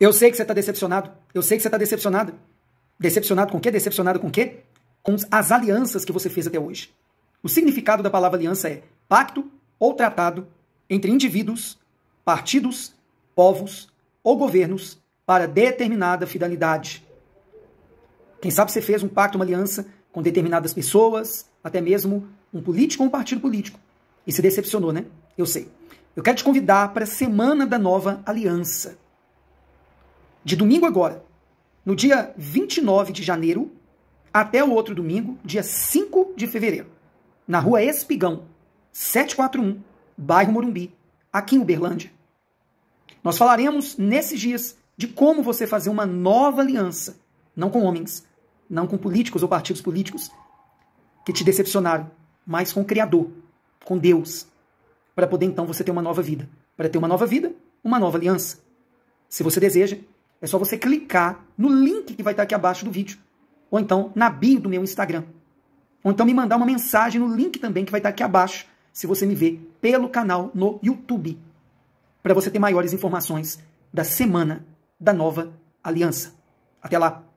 Eu sei que você está decepcionado. Eu sei que você está decepcionado. Decepcionado com o quê? Decepcionado com o quê? Com as alianças que você fez até hoje. O significado da palavra aliança é pacto ou tratado entre indivíduos, partidos, povos ou governos para determinada fidelidade. Quem sabe você fez um pacto, uma aliança com determinadas pessoas, até mesmo um político ou um partido político. E se decepcionou, né? Eu sei. Eu quero te convidar para a Semana da Nova Aliança de domingo agora, no dia 29 de janeiro, até o outro domingo, dia 5 de fevereiro, na rua Espigão, 741, bairro Morumbi, aqui em Uberlândia. Nós falaremos nesses dias de como você fazer uma nova aliança, não com homens, não com políticos ou partidos políticos que te decepcionaram, mas com o Criador, com Deus, para poder então você ter uma nova vida. Para ter uma nova vida, uma nova aliança. Se você deseja, é só você clicar no link que vai estar aqui abaixo do vídeo. Ou então na bio do meu Instagram. Ou então me mandar uma mensagem no link também que vai estar aqui abaixo, se você me vê pelo canal no YouTube. Para você ter maiores informações da semana da nova aliança. Até lá!